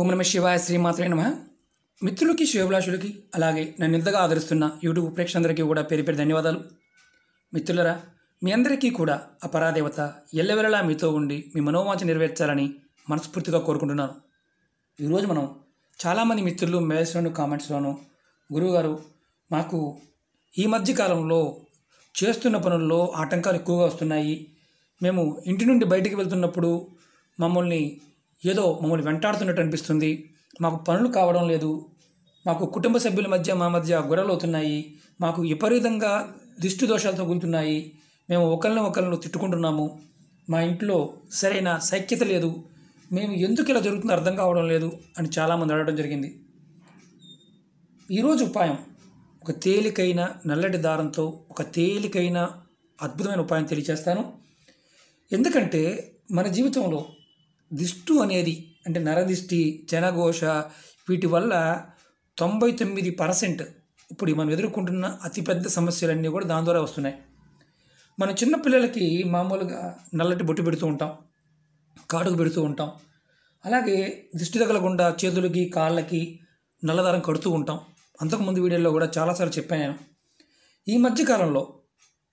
ఓం నమ శివాయ శ్రీమాత్రే నమ మిత్రులకి శివభిలాషులకి అలాగే నన్ను ఇంతగా ఆదరిస్తున్న యూట్యూబ్ ప్రేక్షకులందరికీ కూడా పేరు పేరు ధన్యవాదాలు మిత్రులరా మీ అందరికీ కూడా అపరాదేవత ఎల్లవెల్లలా మీతో ఉండి మీ మనోవాంఛ నెరవేర్చాలని మనస్ఫూర్తిగా కోరుకుంటున్నాను ఈరోజు మనం చాలామంది మిత్రులు మెయిల్స్లోను కామెంట్స్లోను గురువుగారు మాకు ఈ మధ్యకాలంలో చేస్తున్న పనుల్లో ఆటంకాలు ఎక్కువగా వస్తున్నాయి మేము ఇంటి నుండి బయటికి వెళ్తున్నప్పుడు మమ్మల్ని ఏదో మమ్మల్ని వెంటాడుతున్నట్టు అనిపిస్తుంది మాకు పనులు కావడం లేదు మాకు కుటుంబ సభ్యుల మధ్య మా మధ్య గొడవలు అవుతున్నాయి మాకు విపరీతంగా దిష్టి దోషాలు తగులుతున్నాయి మేము ఒకరిని ఒకరిని తిట్టుకుంటున్నాము మా ఇంట్లో సరైన సైక్యత లేదు మేము ఎందుకు ఇలా జరుగుతుందో అర్థం కావడం లేదు అని చాలామంది అడగడం జరిగింది ఈరోజు ఉపాయం ఒక తేలికైన నల్లటి దారంతో ఒక తేలికైన అద్భుతమైన ఉపాయం తెలియజేస్తాను ఎందుకంటే మన జీవితంలో దిష్టు అనేది అంటే నరదిష్టి జనఘోష వీటి వల్ల తొంభై తొమ్మిది పర్సెంట్ ఇప్పుడు మనం ఎదుర్కొంటున్న అతిపెద్ద సమస్యలన్నీ కూడా దాని ద్వారా వస్తున్నాయి మన చిన్నపిల్లలకి మామూలుగా నల్లటి బొట్టు పెడుతూ ఉంటాం కాటుకు పెడుతూ ఉంటాం అలాగే దిష్టి తగలకుండా చేతులకి కాళ్ళకి నల్లదారం కడుతూ ఉంటాం అంతకుముందు వీడియోలో కూడా చాలాసార్లు చెప్పాను ఈ మధ్యకాలంలో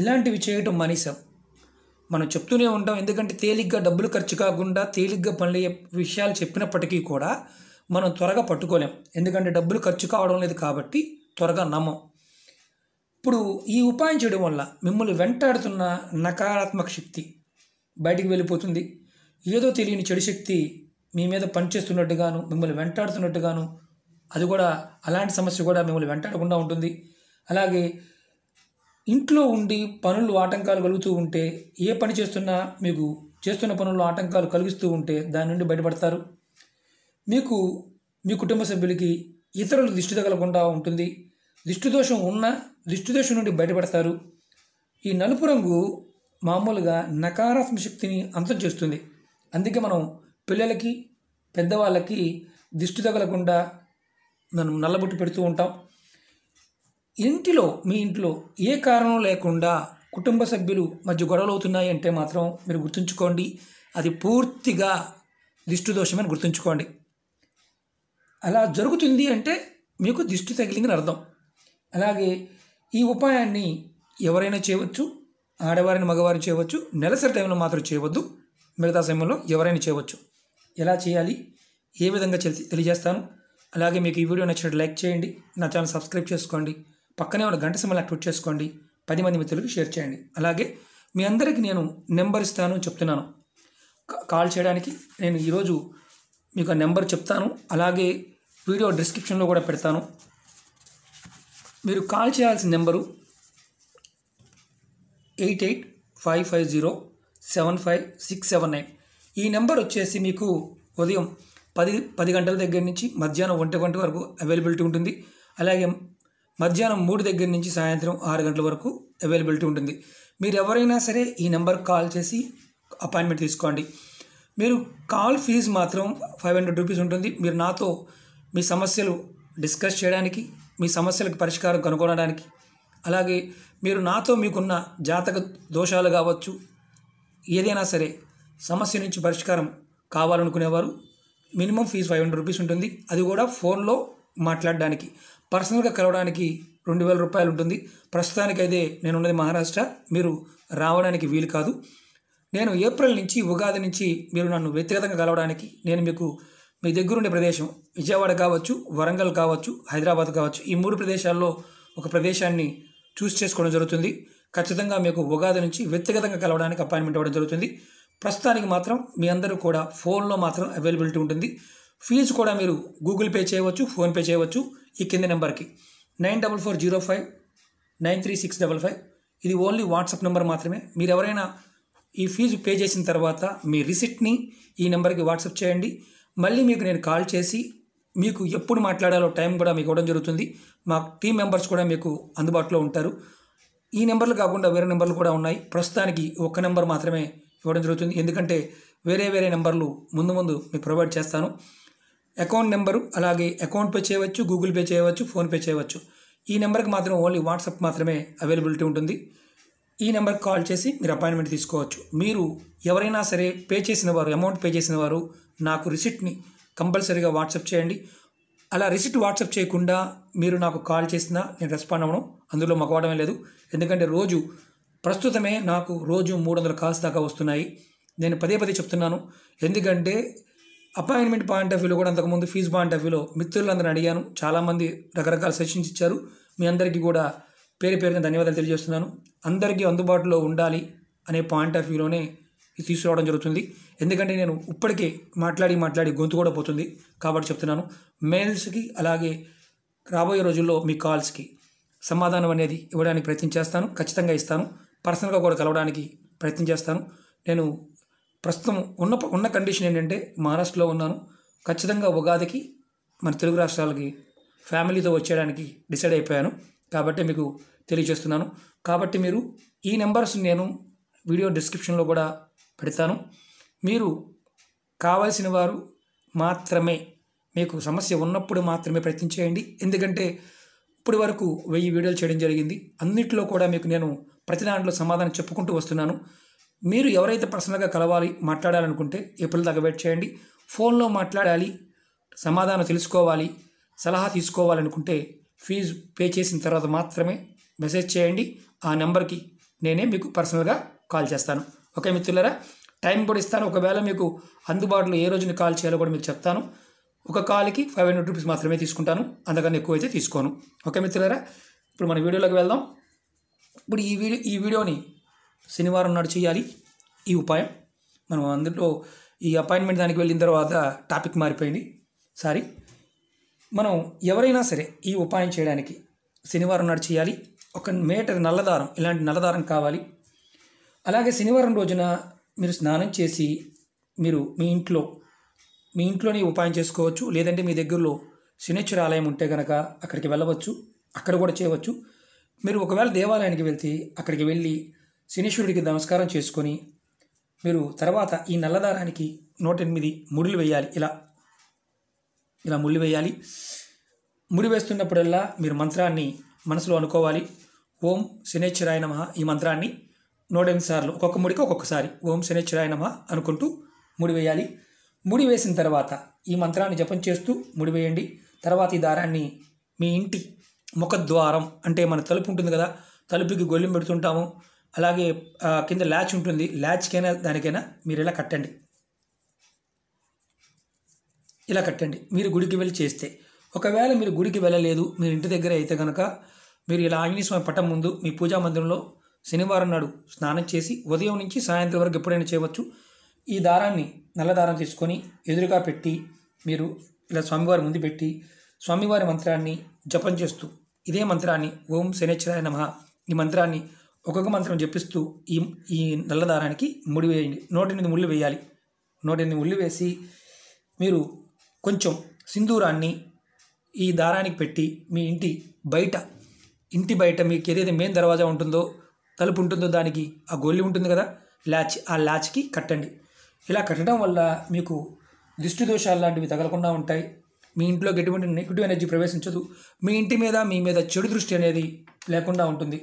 ఇలాంటివి చేయటం మనీసం మనం చెప్తూనే ఉంటాం ఎందుకంటే తేలిగ్గా డబ్బులు ఖర్చు కాకుండా తేలిగ్గా పనులు విషయాలు చెప్పినప్పటికీ కూడా మనం త్వరగా పట్టుకోలేం ఎందుకంటే డబ్బులు ఖర్చు కావడం లేదు కాబట్టి త్వరగా నమ్మం ఇప్పుడు ఈ ఉపాయం చేయడం వల్ల మిమ్మల్ని వెంటాడుతున్న నకారాత్మక శక్తి బయటికి వెళ్ళిపోతుంది ఏదో తెలియని చెడు శక్తి మీ మీద పనిచేస్తున్నట్టుగాను మిమ్మల్ని వెంటాడుతున్నట్టుగాను అది కూడా అలాంటి సమస్య కూడా మిమ్మల్ని వెంటాడకుండా ఉంటుంది అలాగే ఇంట్లో ఉండి పనులు ఆటంకాలు కలుగుతూ ఉంటే ఏ పని చేస్తున్నా మీకు చేస్తున్న పనుల్లో ఆటంకాలు కలిగిస్తూ ఉంటే దాని నుండి బయటపడతారు మీకు మీ కుటుంబ సభ్యులకి ఇతరులు దిష్టి తగలకుండా ఉంటుంది దిష్టిదోషం ఉన్నా దిష్టిదోషం నుండి బయటపడతారు ఈ నలుపు రంగు మామూలుగా నకారాత్మక శక్తిని అంతం చేస్తుంది అందుకే మనం పిల్లలకి పెద్దవాళ్ళకి దిష్టి తగలకుండా మనం నల్లబొట్టు పెడుతూ ఉంటాం ఇంటిలో మీ ఇంట్లో ఏ కారణం లేకుండా కుటుంబ సభ్యులు మధ్య గొడవలు అవుతున్నాయి అంటే మాత్రం మీరు గుర్తుంచుకోండి అది పూర్తిగా దిష్టి దోషమని గుర్తుంచుకోండి అలా జరుగుతుంది అంటే మీకు దిష్టి తగిలిందని అర్థం అలాగే ఈ ఉపాయాన్ని ఎవరైనా చేయవచ్చు ఆడవారిని మగవారిని చేయవచ్చు నెలసరి టైంలో మాత్రం చేయవద్దు మిగతా సమయంలో ఎవరైనా చేయవచ్చు ఎలా చేయాలి ఏ విధంగా తెలియజేస్తాను అలాగే మీకు ఈ వీడియో నచ్చినట్టు లైక్ చేయండి నా ఛానల్ సబ్స్క్రైబ్ చేసుకోండి పక్కనే ఉన్న గంట సమయంలో ట్వీట్ చేసుకోండి పది మంది మిత్రులకు షేర్ చేయండి అలాగే మీ అందరికీ నేను నెంబర్ ఇస్తాను చెప్తున్నాను కాల్ చేయడానికి నేను ఈరోజు మీకు ఆ నెంబర్ చెప్తాను అలాగే వీడియో డిస్క్రిప్షన్లో కూడా పెడతాను మీరు కాల్ చేయాల్సిన number eight eight five five zero seven five six seven nine ఈ నెంబర్ వచ్చేసి మీకు ఉదయం పది పది గంటల దగ్గర నుంచి మధ్యాహ్నం ఒంటి గంట వరకు అవైలబిలిటీ ఉంటుంది అలాగే మధ్యాహ్నం మూడు దగ్గర నుంచి సాయంత్రం ఆరు గంటల వరకు అవైలబిలిటీ ఉంటుంది మీరు ఎవరైనా సరే ఈ నెంబర్ కాల్ చేసి అపాయింట్మెంట్ తీసుకోండి మీరు కాల్ ఫీజు మాత్రం ఫైవ్ హండ్రెడ్ రూపీస్ ఉంటుంది మీరు నాతో మీ సమస్యలు డిస్కస్ చేయడానికి మీ సమస్యలకు పరిష్కారం కనుగొనడానికి అలాగే మీరు నాతో మీకున్న జాతక దోషాలు కావచ్చు ఏదైనా సరే సమస్య నుంచి పరిష్కారం కావాలనుకునేవారు minimum fees five hundred rupees ఉంటుంది అది కూడా ఫోన్లో మాట్లాడడానికి పర్సనల్గా కలవడానికి రెండు వేల రూపాయలు ఉంటుంది ప్రస్తుతానికైతే నేను ఉన్నది మహారాష్ట్ర మీరు రావడానికి వీలు కాదు నేను ఏప్రిల్ నుంచి ఉగాది నుంచి మీరు నన్ను వ్యక్తిగతంగా కలవడానికి నేను మీకు మీ దగ్గరుండే ప్రదేశం విజయవాడ కావచ్చు వరంగల్ కావచ్చు హైదరాబాద్ కావచ్చు ఈ మూడు ప్రదేశాల్లో ఒక ప్రదేశాన్ని చూస్ చేసుకోవడం జరుగుతుంది ఖచ్చితంగా మీకు ఉగాది నుంచి వ్యక్తిగతంగా కలవడానికి అపాయింట్మెంట్ ఇవ్వడం జరుగుతుంది ప్రస్తుతానికి మాత్రం మీ అందరూ కూడా ఫోన్లో మాత్రం అవైలబిలిటీ ఉంటుంది ఫీజు కూడా మీరు గూగుల్ పే చేయవచ్చు ఫోన్పే చేయవచ్చు ఈ కింది నెంబర్కి nine double four zero five nine three six double five ఇది ఓన్లీ వాట్సాప్ నెంబర్ మాత్రమే మీరు ఎవరైనా ఈ ఫీజు పే చేసిన తర్వాత మీ రిసిప్ట్ని ఈ నెంబర్కి వాట్సాప్ చేయండి మళ్ళీ మీకు నేను కాల్ చేసి మీకు ఎప్పుడు మాట్లాడాలో టైం కూడా మీకు ఇవ్వడం జరుగుతుంది మా టీం మెంబర్స్ కూడా మీకు అందుబాటులో ఉంటారు ఈ నెంబర్లు కాకుండా వేరే నెంబర్లు కూడా ఉన్నాయి ప్రస్తుతానికి ఒక్క నెంబర్ మాత్రమే ఇవ్వడం జరుగుతుంది ఎందుకంటే వేరే వేరే నెంబర్లు ముందు ముందు మీకు ప్రొవైడ్ చేస్తాను అకౌంట్ నెంబరు అలాగే అకౌంట్ పే చేయవచ్చు గూగుల్ పే చేయవచ్చు ఫోన్పే చేయవచ్చు ఈ నెంబర్కి మాత్రం ఓన్లీ వాట్సాప్ మాత్రమే అవైలబిలిటీ ఉంటుంది ఈ నెంబర్కి కాల్ చేసి మీరు అపాయింట్మెంట్ తీసుకోవచ్చు మీరు ఎవరైనా సరే పే చేసిన వారు అమౌంట్ పే చేసిన వారు నాకు రిసిప్ట్ని కంపల్సరీగా వాట్సాప్ చేయండి అలా రిసిప్ట్ వాట్సాప్ చేయకుండా మీరు నాకు కాల్ చేసినా నేను రెస్పాండ్ అవ్వను అందులో మగవడమే లేదు ఎందుకంటే రోజు ప్రస్తుతమే నాకు రోజు మూడు వందల కాల్స్ దాకా వస్తున్నాయి నేను పదే పదే చెప్తున్నాను ఎందుకంటే అపాయింట్మెంట్ పాయింట్ ఆఫ్ వ్యూలో కూడా అంతకుముందు ఫీజు పాయింట్ ఆఫ్ వ్యూలో మిత్రులందరిని అడిగాను చాలామంది రకరకాల సెషన్స్ ఇచ్చారు మీ అందరికీ కూడా పేరు పేరున ధన్యవాదాలు తెలియజేస్తున్నాను అందరికీ అందుబాటులో ఉండాలి అనే పాయింట్ ఆఫ్ వ్యూలోనే ఇది తీసుకురావడం జరుగుతుంది ఎందుకంటే నేను ఇప్పటికే మాట్లాడి మాట్లాడి గొంతు కూడా పోతుంది కాబట్టి చెప్తున్నాను మెయిల్స్కి అలాగే రాబోయే రోజుల్లో మీ కాల్స్కి సమాధానం అనేది ఇవ్వడానికి ప్రయత్నం చేస్తాను ఖచ్చితంగా ఇస్తాను పర్సనల్గా కూడా కలవడానికి ప్రయత్నం చేస్తాను నేను ప్రస్తుతం ఉన్న ఉన్న కండిషన్ ఏంటంటే మహారాష్ట్రలో ఉన్నాను ఖచ్చితంగా ఉగాదికి మన తెలుగు రాష్ట్రాలకి ఫ్యామిలీతో వచ్చేయడానికి డిసైడ్ అయిపోయాను కాబట్టి మీకు తెలియజేస్తున్నాను కాబట్టి మీరు ఈ నెంబర్స్ నేను వీడియో డిస్క్రిప్షన్లో కూడా పెడతాను మీరు కావాల్సిన వారు మాత్రమే మీకు సమస్య ఉన్నప్పుడు మాత్రమే ప్రయత్నం చేయండి ఎందుకంటే ఇప్పటి వరకు వెయ్యి వీడియోలు చేయడం జరిగింది అన్నింటిలో కూడా మీకు నేను ప్రతి దాంట్లో సమాధానం చెప్పుకుంటూ వస్తున్నాను మీరు ఎవరైతే పర్సనల్గా కలవాలి మాట్లాడాలనుకుంటే ఎప్పుడు దాకా వెయిట్ చేయండి ఫోన్లో మాట్లాడాలి సమాధానం తెలుసుకోవాలి సలహా తీసుకోవాలనుకుంటే ఫీజు పే చేసిన తర్వాత మాత్రమే మెసేజ్ చేయండి ఆ నెంబర్కి నేనే మీకు పర్సనల్గా కాల్ చేస్తాను ఓకే మిత్రులరా టైం కూడా ఇస్తాను ఒకవేళ మీకు అందుబాటులో ఏ రోజున కాల్ చేయాలో కూడా మీకు చెప్తాను ఒక కాల్కి ఫైవ్ హండ్రెడ్ రూపీస్ మాత్రమే తీసుకుంటాను అందుకని ఎక్కువ అయితే తీసుకోను ఓకే మిత్రులరా ఇప్పుడు మన వీడియోలోకి వెళ్దాం ఇప్పుడు ఈ వీడియో ఈ వీడియోని శనివారం నాడు చేయాలి ఈ ఉపాయం మనం అందులో ఈ అపాయింట్మెంట్ దానికి వెళ్ళిన తర్వాత టాపిక్ మారిపోయింది సారీ మనం ఎవరైనా సరే ఈ ఉపాయం చేయడానికి శనివారం నాడు చేయాలి ఒక మేటర్ నల్లదారం ఇలాంటి నల్లదారం కావాలి అలాగే శనివారం రోజున మీరు స్నానం చేసి మీరు మీ ఇంట్లో మీ ఇంట్లోనే ఉపాయం చేసుకోవచ్చు లేదంటే మీ దగ్గరలో శనేశ్వర ఆలయం ఉంటే కనుక అక్కడికి వెళ్ళవచ్చు అక్కడ కూడా చేయవచ్చు మీరు ఒకవేళ దేవాలయానికి వెళ్తే అక్కడికి వెళ్ళి శనీశ్వరుడికి నమస్కారం చేసుకొని మీరు తర్వాత ఈ నల్లదారానికి నూట ఎనిమిది ముడులు వేయాలి ఇలా ఇలా ముళ్ళు వేయాలి ముడి వేస్తున్నప్పుడల్లా మీరు మంత్రాన్ని మనసులో అనుకోవాలి ఓం శనేశ్వరాయ నమ ఈ మంత్రాన్ని ఎనిమిది సార్లు ఒక్కొక్క ముడికి ఒక్కొక్కసారి ఓం శనేశ్వరాయ నమ అనుకుంటూ ముడి వేయాలి ముడి వేసిన తర్వాత ఈ మంత్రాన్ని జపం చేస్తూ ముడి వేయండి తర్వాత ఈ దారాన్ని మీ ఇంటి ముఖద్వారం అంటే మన తలుపు ఉంటుంది కదా తలుపుకి గొల్లెం పెడుతుంటాము అలాగే కింద లాచ్ ఉంటుంది లాచ్కైనా దానికైనా మీరు ఇలా కట్టండి ఇలా కట్టండి మీరు గుడికి వెళ్ళి చేస్తే ఒకవేళ మీరు గుడికి వెళ్ళలేదు మీరు ఇంటి దగ్గర అయితే కనుక మీరు ఇలా ఆంజనేయ స్వామి పట్టం ముందు మీ పూజా మందిరంలో శనివారం నాడు స్నానం చేసి ఉదయం నుంచి సాయంత్రం వరకు ఎప్పుడైనా చేయవచ్చు ఈ దారాన్ని నల్ల దారం తీసుకొని ఎదురుగా పెట్టి మీరు ఇలా స్వామివారి ముందు పెట్టి స్వామివారి మంత్రాన్ని జపం చేస్తూ ఇదే మంత్రాన్ని ఓం శనేశ్వరాయ నమ ఈ మంత్రాన్ని ఒక్కొక్క మంత్రం జపిస్తూ ఈ ఈ నల్లదారానికి ముడి వేయండి నూట ఎనిమిది ముళ్ళు వేయాలి నూట ఎనిమిది ముళ్ళు వేసి మీరు కొంచెం సింధూరాన్ని ఈ దారానికి పెట్టి మీ ఇంటి బయట ఇంటి బయట మీకు ఏదైతే మెయిన్ దర్వాజా ఉంటుందో తలుపు ఉంటుందో దానికి ఆ గొల్లి ఉంటుంది కదా లాచ్ ఆ లాచ్కి కట్టండి ఇలా కట్టడం వల్ల మీకు దిష్టి దోషాలు లాంటివి తగలకుండా ఉంటాయి మీ ఇంట్లోకి ఎటువంటి నెగిటివ్ ఎనర్జీ ప్రవేశించదు మీ ఇంటి మీద మీ మీద చెడు దృష్టి అనేది లేకుండా ఉంటుంది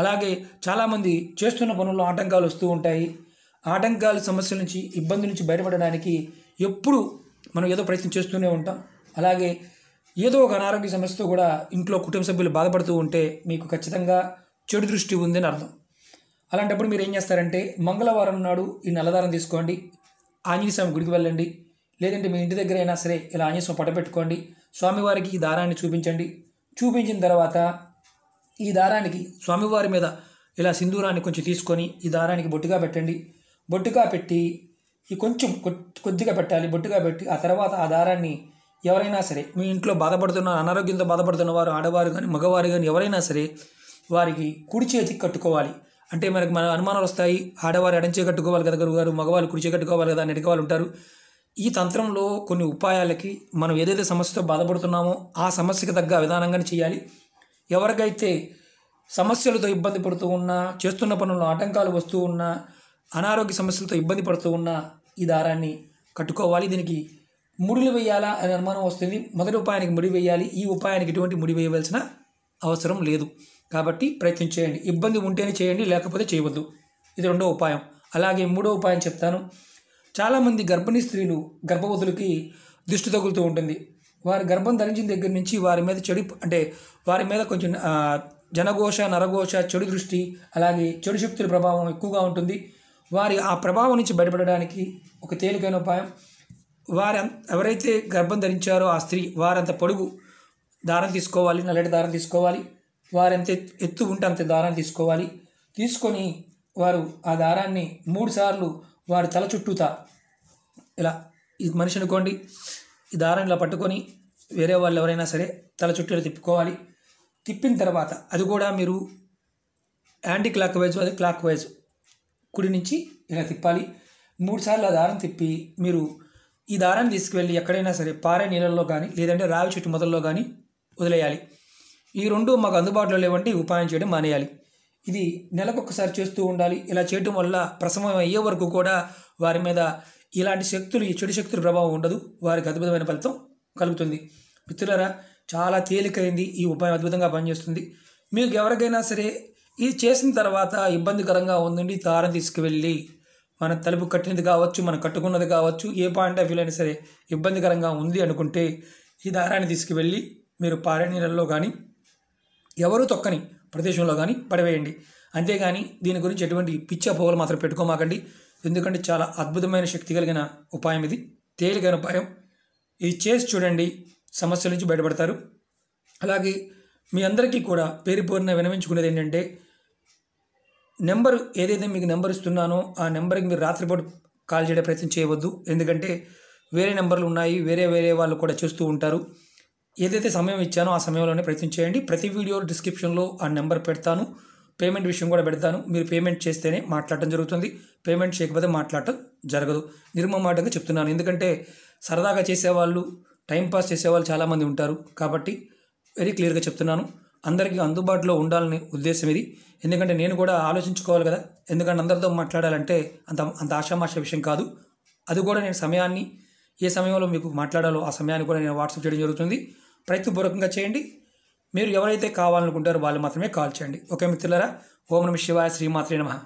అలాగే చాలామంది చేస్తున్న పనుల్లో ఆటంకాలు వస్తూ ఉంటాయి ఆటంకాల సమస్యల నుంచి ఇబ్బంది నుంచి బయటపడడానికి ఎప్పుడు మనం ఏదో ప్రయత్నం చేస్తూనే ఉంటాం అలాగే ఏదో ఒక అనారోగ్య సమస్యతో కూడా ఇంట్లో కుటుంబ సభ్యులు బాధపడుతూ ఉంటే మీకు ఖచ్చితంగా చెడు దృష్టి ఉందని అర్థం అలాంటప్పుడు మీరు ఏం చేస్తారంటే మంగళవారం నాడు ఈ నల్లదారం తీసుకోండి ఆంజనేయ స్వామి గుడికి వెళ్ళండి లేదంటే మీ ఇంటి దగ్గర అయినా సరే ఇలా ఆంజనేయ స్వామి పట్టపెట్టుకోండి స్వామివారికి ఈ దారాన్ని చూపించండి చూపించిన తర్వాత ఈ దారానికి స్వామివారి మీద ఇలా సింధూరాన్ని కొంచెం తీసుకొని ఈ దారానికి బొట్టుగా పెట్టండి బొట్టుగా పెట్టి ఈ కొంచెం కొద్దిగా పెట్టాలి బొట్టుగా పెట్టి ఆ తర్వాత ఆ దారాన్ని ఎవరైనా సరే మీ ఇంట్లో బాధపడుతున్న అనారోగ్యంతో బాధపడుతున్న వారు ఆడవారు కానీ మగవారు కానీ ఎవరైనా సరే వారికి కుడి చేతికి కట్టుకోవాలి అంటే మనకు మన అనుమానాలు వస్తాయి ఆడవారు ఎడంచే కట్టుకోవాలి కదా గారు మగవాళ్ళు కుడిచే కట్టుకోవాలి కదా అని వాళ్ళు ఉంటారు ఈ తంత్రంలో కొన్ని ఉపాయాలకి మనం ఏదైతే సమస్యతో బాధపడుతున్నామో ఆ సమస్యకు తగ్గ విధానంగానే చేయాలి ఎవరికైతే సమస్యలతో ఇబ్బంది పడుతూ ఉన్నా చేస్తున్న పనుల్లో ఆటంకాలు వస్తూ ఉన్నా అనారోగ్య సమస్యలతో ఇబ్బంది పడుతూ ఉన్నా ఈ దారాన్ని కట్టుకోవాలి దీనికి ముడులు వేయాలా అనే అనుమానం వస్తుంది మొదటి ఉపాయానికి ముడి వేయాలి ఈ ఉపాయానికి ఎటువంటి ముడి వేయవలసిన అవసరం లేదు కాబట్టి ప్రయత్నం చేయండి ఇబ్బంది ఉంటేనే చేయండి లేకపోతే చేయవద్దు ఇది రెండో ఉపాయం అలాగే మూడో ఉపాయం చెప్తాను చాలామంది గర్భిణీ స్త్రీలు గర్భవతులకి దిష్టి తగులుతూ ఉంటుంది వారి గర్భం ధరించిన దగ్గర నుంచి వారి మీద చెడు అంటే వారి మీద కొంచెం జనఘోష నరఘోష చెడు దృష్టి అలాగే చెడు శక్తుల ప్రభావం ఎక్కువగా ఉంటుంది వారి ఆ ప్రభావం నుంచి బయటపడడానికి ఒక తేలికైన ఉపాయం వారి ఎవరైతే గర్భం ధరించారో ఆ స్త్రీ వారంత పొడుగు దారం తీసుకోవాలి నల్లటి దారం తీసుకోవాలి వారెంత ఎత్తు ఉంటే అంత దారాన్ని తీసుకోవాలి తీసుకొని వారు ఆ దారాన్ని మూడు సార్లు వారి తల చుట్టూతా ఇలా ఇది మనిషి అనుకోండి ఈ దారం ఇలా పట్టుకొని వేరే వాళ్ళు ఎవరైనా సరే తల చుట్టూ తిప్పుకోవాలి తిప్పిన తర్వాత అది కూడా మీరు యాంటీ క్లాక్ వైజ్ అది క్లాక్ వైజ్ కుడి నుంచి ఇలా తిప్పాలి మూడుసార్లు ఆ దారం తిప్పి మీరు ఈ దారాన్ని తీసుకువెళ్ళి ఎక్కడైనా సరే పారే నీళ్ళల్లో కానీ లేదంటే రావి చెట్టు మొదల్లో కానీ వదిలేయాలి ఈ రెండు మాకు అందుబాటులో లేవంటి ఉపాయం చేయడం మానేయాలి ఇది నెలకొకసారి చేస్తూ ఉండాలి ఇలా చేయడం వల్ల ప్రసవం అయ్యే వరకు కూడా వారి మీద ఇలాంటి శక్తులు ఈ చెడు శక్తుల ప్రభావం ఉండదు వారికి అద్భుతమైన ఫలితం కలుగుతుంది మిత్రులరా చాలా తేలికైంది ఈ ఉపాయం అద్భుతంగా పనిచేస్తుంది మీకు ఎవరికైనా సరే ఇది చేసిన తర్వాత ఇబ్బందికరంగా ఉందండి దారం తీసుకువెళ్ళి మన తలుపు కట్టినది కావచ్చు మనం కట్టుకున్నది కావచ్చు ఏ పాయింట్ ఆఫ్ వ్యూలైనా సరే ఇబ్బందికరంగా ఉంది అనుకుంటే ఈ దారాన్ని తీసుకువెళ్ళి మీరు పారే నీళ్ళల్లో కానీ ఎవరు తొక్కని ప్రదేశంలో కానీ పడవేయండి అంతేగాని దీని గురించి ఎటువంటి పిచ్చ పోవలు మాత్రం పెట్టుకోమాకండి ఎందుకంటే చాలా అద్భుతమైన శక్తి కలిగిన ఉపాయం ఇది తేలికైన ఉపాయం ఇది చేసి చూడండి సమస్యల నుంచి బయటపడతారు అలాగే మీ అందరికీ కూడా పేరుపోరిన వినవించుకునేది ఏంటంటే నెంబరు ఏదైతే మీకు నెంబర్ ఇస్తున్నానో ఆ నెంబర్కి మీరు రాత్రిపూట కాల్ చేయడం ప్రయత్నం చేయవద్దు ఎందుకంటే వేరే నెంబర్లు ఉన్నాయి వేరే వేరే వాళ్ళు కూడా చేస్తూ ఉంటారు ఏదైతే సమయం ఇచ్చానో ఆ సమయంలోనే ప్రయత్నం చేయండి ప్రతి వీడియో డిస్క్రిప్షన్లో ఆ నెంబర్ పెడతాను పేమెంట్ విషయం కూడా పెడతాను మీరు పేమెంట్ చేస్తేనే మాట్లాడటం జరుగుతుంది పేమెంట్ చేయకపోతే మాట్లాడటం జరగదు నిర్మమాటంగా చెప్తున్నాను ఎందుకంటే సరదాగా చేసేవాళ్ళు టైంపాస్ చేసేవాళ్ళు చాలామంది ఉంటారు కాబట్టి వెరీ క్లియర్గా చెప్తున్నాను అందరికీ అందుబాటులో ఉండాలనే ఉద్దేశం ఇది ఎందుకంటే నేను కూడా ఆలోచించుకోవాలి కదా ఎందుకంటే అందరితో మాట్లాడాలంటే అంత అంత ఆషామాష విషయం కాదు అది కూడా నేను సమయాన్ని ఏ సమయంలో మీకు మాట్లాడాలో ఆ సమయాన్ని కూడా నేను వాట్సాప్ చేయడం జరుగుతుంది ప్రయత్నపూర్వకంగా చేయండి మీరు ఎవరైతే కావాలనుకుంటారో వాళ్ళు మాత్రమే కాల్ చేయండి ఓకే మిత్రులరా ఓం నమ శివాయ శ్రీమాత్రి నమ